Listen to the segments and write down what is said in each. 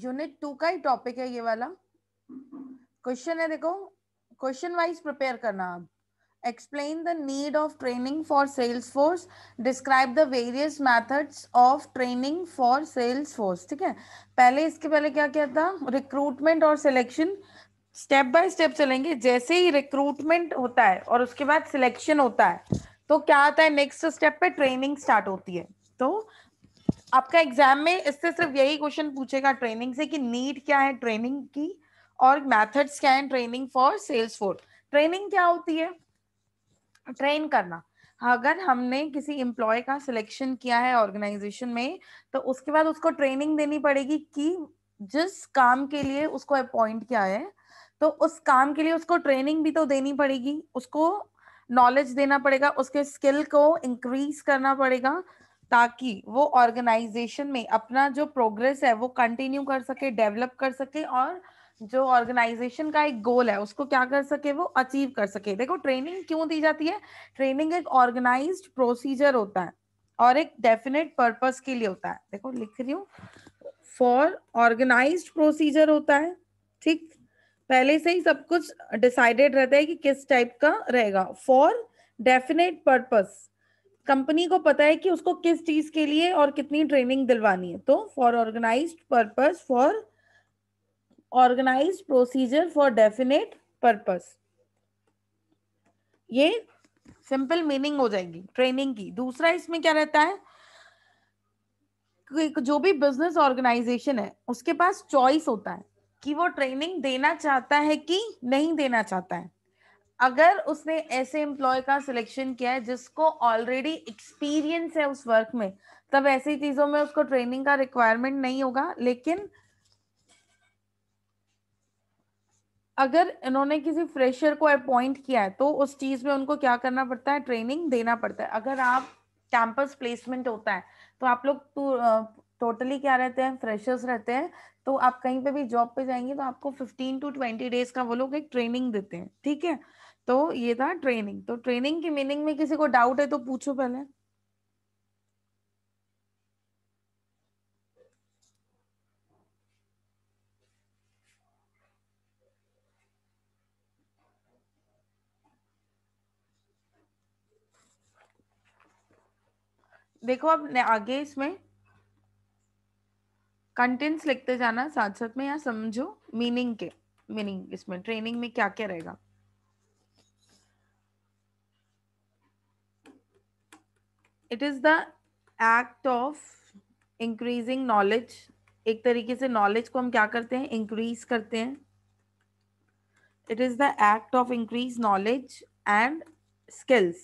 Unit to का ही topic है ये वाला क्वेश्चन है देखो क्वेश्चन वाइज प्रिपेयर करना आप need of training for sales force describe the various methods of training for sales force ठीक है पहले इसके पहले क्या क्या था रिक्रूटमेंट और सिलेक्शन स्टेप बाय स्टेप चलेंगे जैसे ही रिक्रूटमेंट होता है और उसके बाद सिलेक्शन होता है तो क्या आता है नेक्स्ट स्टेप पे ट्रेनिंग स्टार्ट होती है तो आपका एग्जाम में इससे सिर्फ यही क्वेश्चन पूछेगा ट्रेनिंग से कि नीड क्या है ट्रेनिंग की और मेथड्स क्या है training for sales force training क्या होती है ट्रेन करना अगर हमने किसी एम्प्लॉय का सिलेक्शन किया है ऑर्गेनाइजेशन में तो उसके बाद उसको ट्रेनिंग देनी पड़ेगी कि जिस काम के लिए उसको अपॉइंट किया है तो उस काम के लिए उसको ट्रेनिंग भी तो देनी पड़ेगी उसको नॉलेज देना पड़ेगा उसके स्किल को इंक्रीज करना पड़ेगा ताकि वो ऑर्गेनाइजेशन में अपना जो प्रोग्रेस है वो कंटिन्यू कर सके डेवलप कर सके और जो ऑर्गेनाइजेशन का एक गोल है उसको क्या कर सके वो अचीव कर सके देखो ट्रेनिंग क्यों दी जाती है ट्रेनिंग एक ऑर्गेनाइज प्रोसीजर होता है और एक डेफिनेट पर्पस के लिए होता है देखो लिख रही हूँ फॉर ऑर्गेनाइज प्रोसीजर होता है ठीक पहले से ही सब कुछ डिसाइडेड रहता है कि किस टाइप का रहेगा फॉर डेफिनेट पर्पस कंपनी को पता है कि उसको किस चीज के लिए और कितनी ट्रेनिंग दिलवानी है तो for organise purpose for organise procedure for definite purpose ये सिंपल मीनिंग हो जाएगी ट्रेनिंग की दूसरा इसमें क्या रहता है जो भी बिजनेस ऑर्गेनाइजेशन है उसके पास चॉइस होता है कि वो ट्रेनिंग देना चाहता है कि नहीं देना चाहता है अगर उसने ऐसे एम्प्लॉय का सिलेक्शन किया है जिसको ऑलरेडी एक्सपीरियंस है उस वर्क में तब ऐसी चीजों में उसको ट्रेनिंग का रिक्वायरमेंट नहीं होगा लेकिन अगर इन्होंने किसी फ्रेशर को अपॉइंट किया है तो उस चीज में उनको क्या करना पड़ता है ट्रेनिंग देना पड़ता है अगर आप कैंपस प्लेसमेंट होता है तो आप लोग टोटली तो, क्या रहते हैं फ्रेशर्स रहते हैं तो आप कहीं पे भी जॉब पे जाएंगे तो आपको 15 टू 20 डेज का वो लोग एक ट्रेनिंग देते हैं ठीक है तो ये था ट्रेनिंग तो ट्रेनिंग की मीनिंग में किसी को डाउट है तो पूछो पहले देखो आप आगे इसमें कंटेंट्स लिखते जाना साथ साथ में या समझो मीनिंग के मीनिंग इसमें ट्रेनिंग में क्या क्या रहेगा it is the act of increasing knowledge एक तरीके से नॉलेज को हम क्या करते हैं इंक्रीज करते हैं it is the act of increase knowledge and skills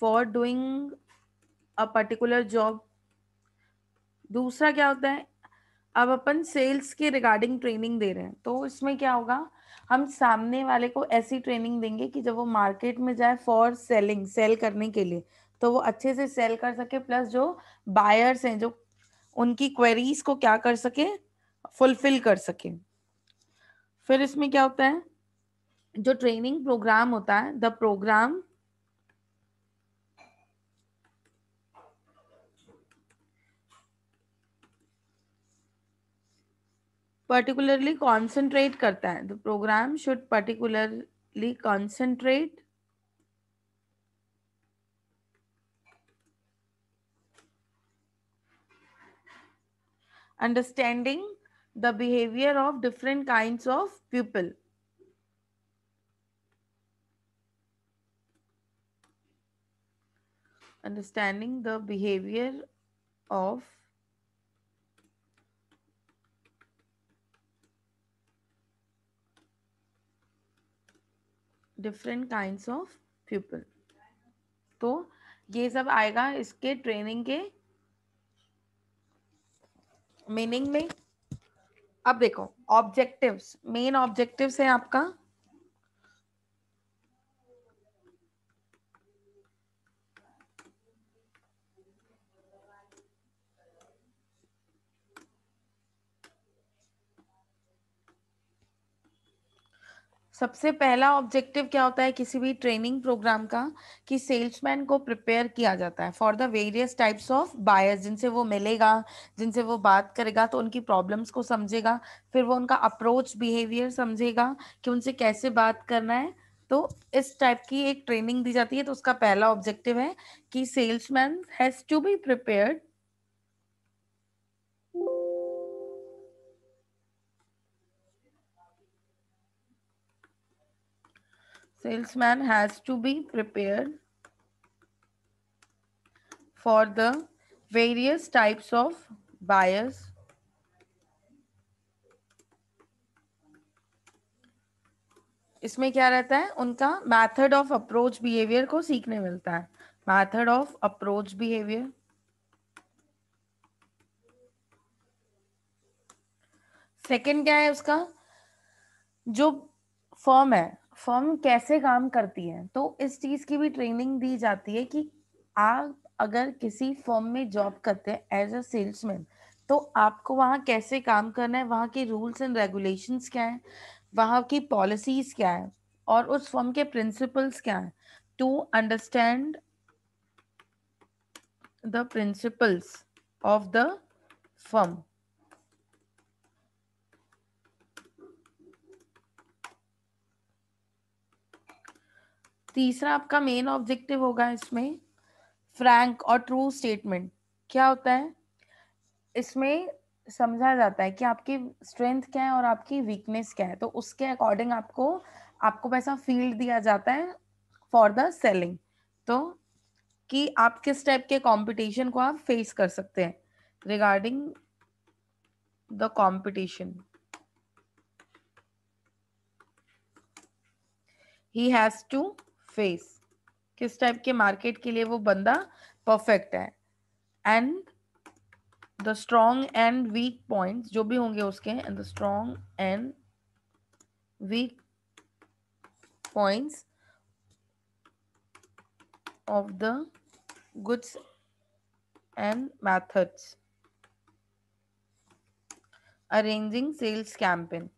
for doing a particular job दूसरा क्या होता है अब अपन सेल्स के रिगार्डिंग ट्रेनिंग दे रहे हैं तो इसमें क्या होगा हम सामने वाले को ऐसी ट्रेनिंग देंगे कि जब वो मार्केट में जाए फॉर सेलिंग सेल करने के लिए तो वो अच्छे से सेल कर सके प्लस जो बायर्स हैं जो उनकी क्वेरीज को क्या कर सके फुलफिल कर सके फिर इसमें क्या होता है जो ट्रेनिंग प्रोग्राम होता है द प्रोग्राम particularly concentrate करता है the program should particularly concentrate understanding the behavior of different kinds of people understanding the behavior of different kind of people तो ये सब आएगा इसके ट्रेनिंग के मीनिंग में अब देखो ऑब्जेक्टिव्स मेन ऑब्जेक्टिव्स है आपका सबसे पहला ऑब्जेक्टिव क्या होता है किसी भी ट्रेनिंग प्रोग्राम का कि सेल्समैन को प्रिपेयर किया जाता है for the various types of buyers जिनसे वो मिलेगा जिनसे वो बात करेगा तो उनकी प्रॉब्लम्स को समझेगा फिर वो उनका अप्रोच बिहेवियर समझेगा कि उनसे कैसे बात करना है तो इस टाइप की एक ट्रेनिंग दी जाती है तो उसका पहला ऑब्जेक्टिव है कि salesman has to be prepared salesman has to be prepared for the various types of buyers इसमें क्या रहता है उनका मैथड ऑफ अप्रोच बिहेवियर को सीखने मिलता है method of approach behaviour second क्या है उसका जो फॉर्म है फर्म कैसे काम करती है तो इस चीज की भी ट्रेनिंग दी जाती है कि आप अगर किसी फर्म में जॉब करते हैं एज अ सेल्समैन तो आपको वहाँ कैसे काम करना है वहाँ के रूल्स एंड रेगुलेशंस क्या है वहाँ की पॉलिसीज क्या है और उस फर्म के प्रिंसिपल्स क्या है to understand the principles of the firm तीसरा आपका मेन ऑब्जेक्टिव होगा इसमें फ्रैंक और ट्रू स्टेटमेंट क्या होता है इसमें समझा जाता है कि आपकी स्ट्रेंथ क्या है और आपकी वीकनेस क्या है तो उसके अकॉर्डिंग आपको आपको वैसा फील्ड दिया जाता है फॉर द सेलिंग तो कि आप किस टाइप के कंपटीशन को आप फेस कर सकते हैं regarding the competition he has to face किस टाइप के मार्केट के लिए वो बंदा परफेक्ट है and the strong and weak points जो भी होंगे उसके and the strong and weak points of the goods and methods arranging sales campaign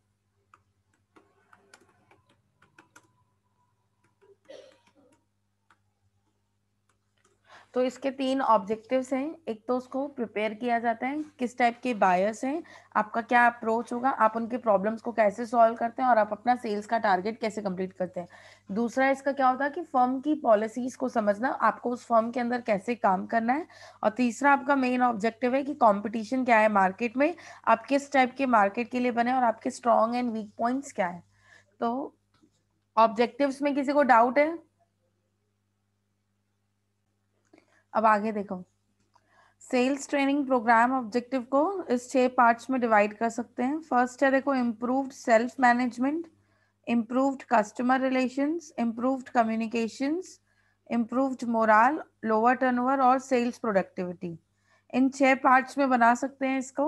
तो इसके तीन ऑब्जेक्टिव्स हैं एक तो उसको प्रिपेयर किया जाता है किस टाइप के बायर्स हैं आपका क्या अप्रोच होगा आप उनके प्रॉब्लम्स को कैसे सॉल्व करते हैं और आप अपना सेल्स का टारगेट कैसे कंप्लीट करते हैं दूसरा इसका क्या होता है कि फर्म की पॉलिसीज को समझना आपको उस फर्म के अंदर कैसे काम करना है और तीसरा आपका मेन ऑब्जेक्टिव है कि कॉम्पिटिशन क्या है मार्केट में आप किस टाइप के मार्केट के लिए बने और आपके स्ट्रॉन्ग एंड वीक पॉइंट्स क्या है तो ऑब्जेक्टिव्स में किसी को डाउट है अब आगे देखो सेल्स ट्रेनिंग प्रोग्राम ऑब्जेक्टिव को इस छः पार्ट्स में डिवाइड कर सकते हैं फर्स्ट है देखो improved self management improved customer relations improved communications improved morale lower turnover और सेल्स प्रोडक्टिविटी इन छः पार्ट्स में बना सकते हैं इसको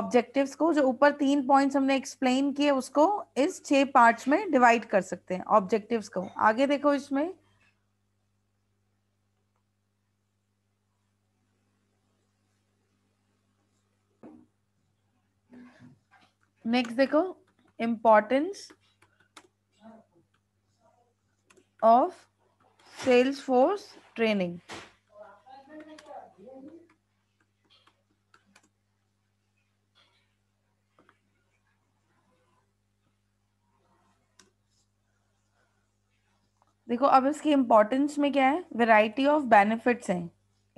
ऑब्जेक्टिव्स को जो ऊपर तीन पॉइंट्स हमने एक्सप्लेन किए उसको इस छः पार्ट्स में डिवाइड कर सकते हैं ऑब्जेक्टिव्स को आगे देखो इसमें नेक्स्ट देखो importance of sales force training देखो अब इसकी इम्पोर्टेंस में क्या है वैरायटी ऑफ बेनिफिट्स हैं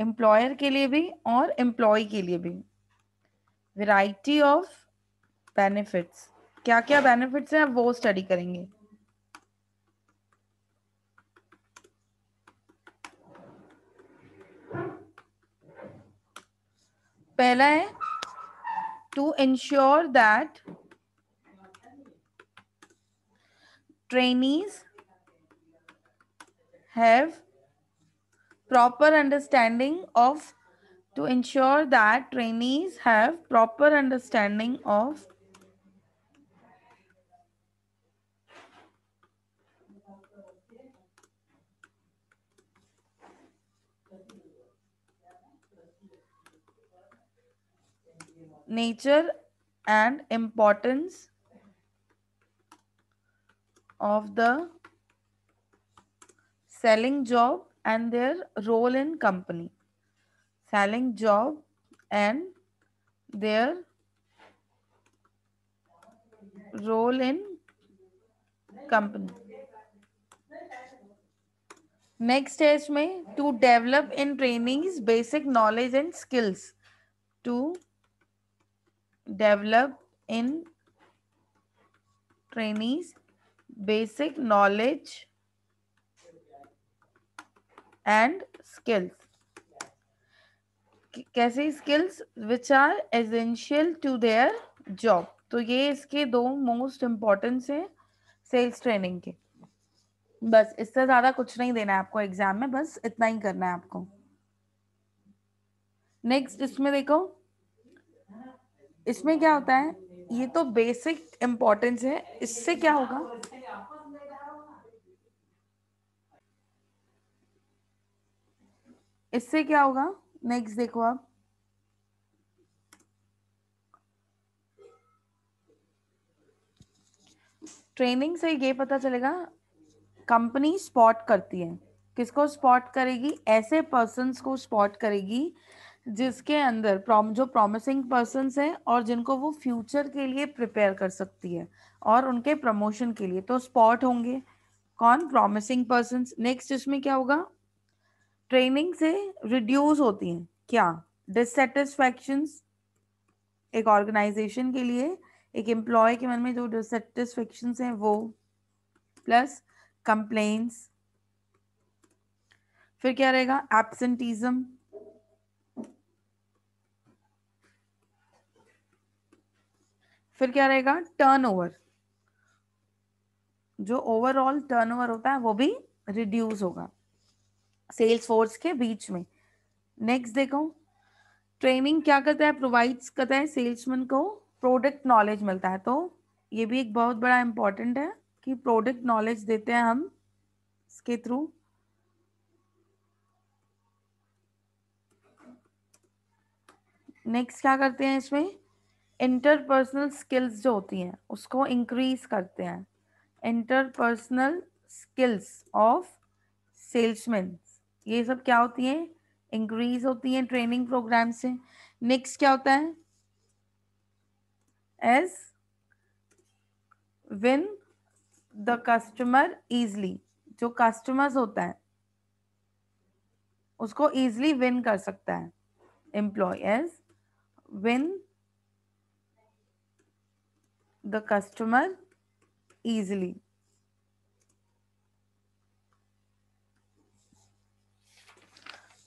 एम्प्लॉयर के लिए भी और एम्प्लॉय के लिए भी वैरायटी ऑफ बेनिफिट्स क्या क्या बेनिफिट्स हैं वो स्टडी करेंगे पहला है to ensure that trainees have proper understanding of to ensure that trainees have proper understanding of nature and importance of the selling job and their role in company selling job and their role in company next stage may to develop in trainees basic knowledge and skills to developed in trainees basic knowledge and skills कैसे skills which are essential to their job तो ये इसके दो most importance हैं sales training के बस इससे ज्यादा कुछ नहीं देना है आपको एग्जाम में बस इतना ही करना है आपको नेक्स्ट इसमें देखो इसमें क्या होता है ये तो बेसिक इंपॉर्टेंस है इससे क्या होगा इससे क्या होगा नेक्स्ट देखो आप ट्रेनिंग से ये पता चलेगा कंपनी स्पॉट करती है किसको स्पॉट करेगी ऐसे पर्सन को स्पॉट करेगी जिसके अंदर प्रॉम जो प्रॉमिसिंग पर्सन है और जिनको वो फ्यूचर के लिए प्रिपेयर कर सकती है और उनके प्रमोशन के लिए तो स्पॉट होंगे कौन प्रॉमिसिंग पर्सन नेक्स्ट इसमें क्या होगा ट्रेनिंग से रिड्यूस होती हैं क्या डिससेटिस्फेक्शन एक ऑर्गेनाइजेशन के लिए एक एम्प्लॉय के मन में जो डिससेटिस्फेक्शन हैं वो प्लस कंप्लेन्स फिर क्या रहेगा एबसेंटिज्म फिर क्या रहेगा टर्नओवर जो ओवरऑल टर्नओवर होता है वो भी रिड्यूस होगा सेल्स फोर्स के बीच में नेक्स्ट देखो ट्रेनिंग क्या करता है प्रोवाइड्स करता है सेल्समैन को प्रोडक्ट नॉलेज मिलता है तो ये भी एक बहुत बड़ा इंपॉर्टेंट है कि प्रोडक्ट नॉलेज देते हैं हम इसके थ्रू नेक्स्ट क्या करते हैं इसमें इंटरपर्सनल स्किल्स जो होती हैं उसको इंक्रीज करते हैं इंटरपर्सनल स्किल्स ऑफ सेल्समैन ये सब क्या होती हैं इंक्रीज होती हैं ट्रेनिंग प्रोग्राम से नेक्स्ट क्या होता है as win the customer easily जो कस्टमर्स होता है उसको इजली विन कर सकता है employ as win the customer easily.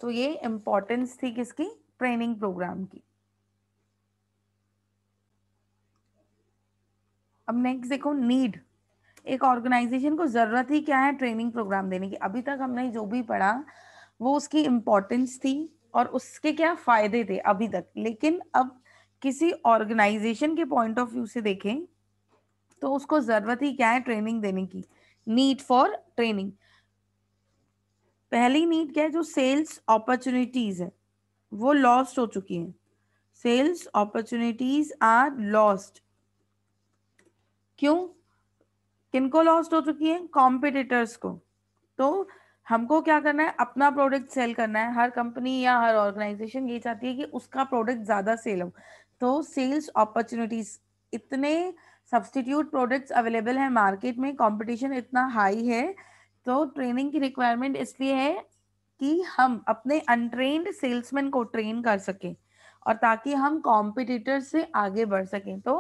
तो ये इंपॉर्टेंस थी किसकी ट्रेनिंग प्रोग्राम की अब नेक्स्ट देखो नीड एक ऑर्गेनाइजेशन को जरूरत ही क्या है ट्रेनिंग प्रोग्राम देने की अभी तक हमने जो भी पढ़ा वो उसकी इंपॉर्टेंस थी और उसके क्या फायदे थे अभी तक लेकिन अब किसी ऑर्गेनाइजेशन के पॉइंट ऑफ व्यू से देखें तो उसको जरूरत ही क्या है ट्रेनिंग देने की नीड फॉर ट्रेनिंग पहली नीड क्या है जो सेल्स अपॉर्चुनिटीज है वो लॉस्ट हो चुकी है सेल्स अपॉर्चुनिटीज आर लॉस्ट क्यों किनको लॉस्ट हो चुकी है कॉम्पिटिटर्स को तो हमको क्या करना है अपना प्रोडक्ट सेल करना है हर कंपनी या हर ऑर्गेनाइजेशन ये चाहती है कि उसका प्रोडक्ट ज्यादा सेल हो तो सेल्स अपॉर्चुनिटीज इतने सब्सटीट्यूट प्रोडक्ट्स अवेलेबल है मार्केट में कंपटीशन इतना हाई है तो ट्रेनिंग की रिक्वायरमेंट इसलिए है कि हम अपने अनट्रेन सेल्समैन को ट्रेन कर सकें और ताकि हम कॉम्पिटिटर्स से आगे बढ़ सकें तो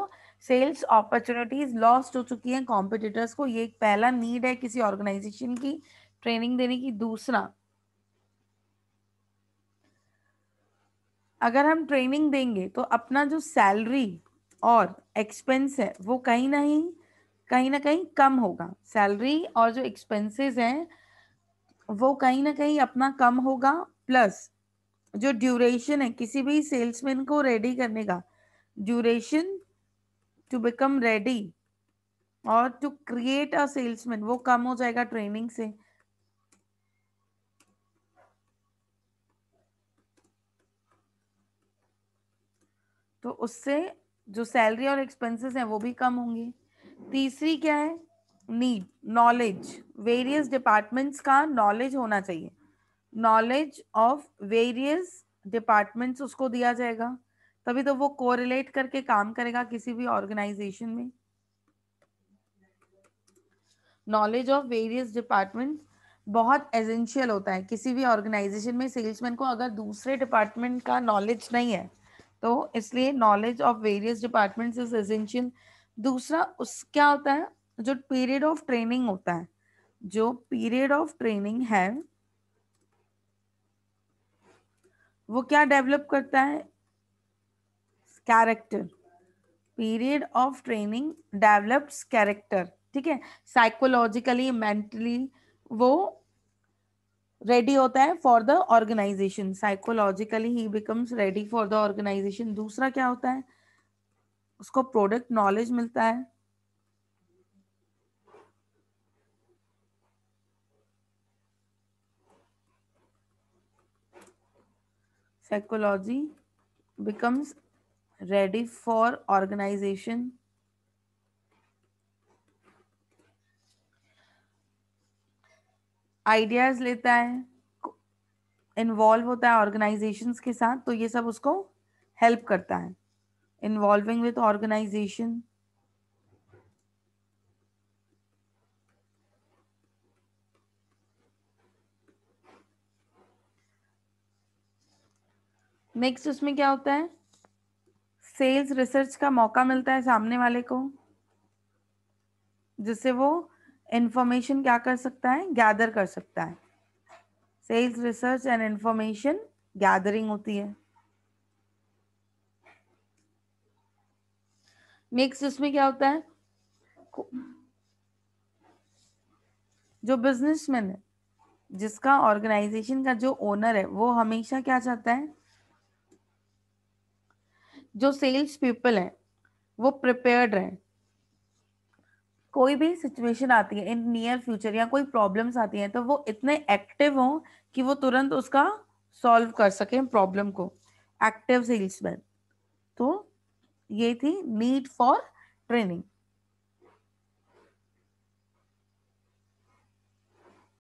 सेल्स अपॉर्चुनिटीज लॉस्ट हो चुकी हैं कॉम्पिटिटर्स को ये एक पहला नीड है किसी ऑर्गेनाइजेशन की ट्रेनिंग देने की दूसरा अगर हम ट्रेनिंग देंगे तो अपना जो सैलरी और एक्सपेंस है वो कहीं ना ही कहीं ना कहीं कम होगा सैलरी और जो एक्सपेंसेस हैं वो कहीं ना कहीं अपना कम होगा प्लस जो ड्यूरेशन है किसी भी सेल्समैन को रेडी करने का ड्यूरेशन टू बिकम रेडी और टू क्रिएट अ सेल्समैन वो कम हो जाएगा ट्रेनिंग से तो उससे जो सैलरी और एक्सपेंसेस हैं वो भी कम होंगे तीसरी क्या है नीड नॉलेज वेरियस डिपार्टमेंट्स का नॉलेज होना चाहिए नॉलेज ऑफ वेरियस डिपार्टमेंट्स उसको दिया जाएगा तभी तो वो कोरिलेट करके काम करेगा किसी भी ऑर्गेनाइजेशन में नॉलेज ऑफ वेरियस डिपार्टमेंट बहुत एजेंशियल होता है किसी भी ऑर्गेनाइजेशन में सेल्समैन को अगर दूसरे डिपार्टमेंट का नॉलेज नहीं है तो इसलिए knowledge of various departments is essential दूसरा उस क्या होता है जो पीरियड ऑफ ट्रेनिंग होता है जो पीरियड ऑफ ट्रेनिंग है वो क्या डेवलप करता है character period of training develops character ठीक है साइकोलॉजिकली मेंटली वो रेडी होता है for the organisation psychologically he becomes ready for the organisation दूसरा क्या होता है उसको प्रोडक्ट नॉलेज मिलता है psychology becomes ready for organisation ideas लेता है इन्वॉल्व होता है ऑर्गेनाइजेशन के साथ तो ये सब उसको हेल्प करता है इन्वॉल्विंग विथ ऑर्गेनाइजेशन नेक्स्ट उसमें क्या होता है सेल्स रिसर्च का मौका मिलता है सामने वाले को जिससे वो इंफॉर्मेशन क्या कर सकता है गैदर कर सकता है sales research and information gathering होती है नेक्स्ट इसमें क्या होता है जो बिजनेसमैन है जिसका ऑर्गेनाइजेशन का जो ओनर है वो हमेशा क्या चाहता है जो सेल्स पीपल है वो प्रिपेयर्ड रहे कोई भी सिचुएशन आती है इन नियर फ्यूचर या कोई प्रॉब्लम्स आती हैं तो वो इतने एक्टिव हों कि वो तुरंत उसका सॉल्व कर सकें प्रॉब्लम को एक्टिव सेल्समैन तो ये थी नीड फॉर ट्रेनिंग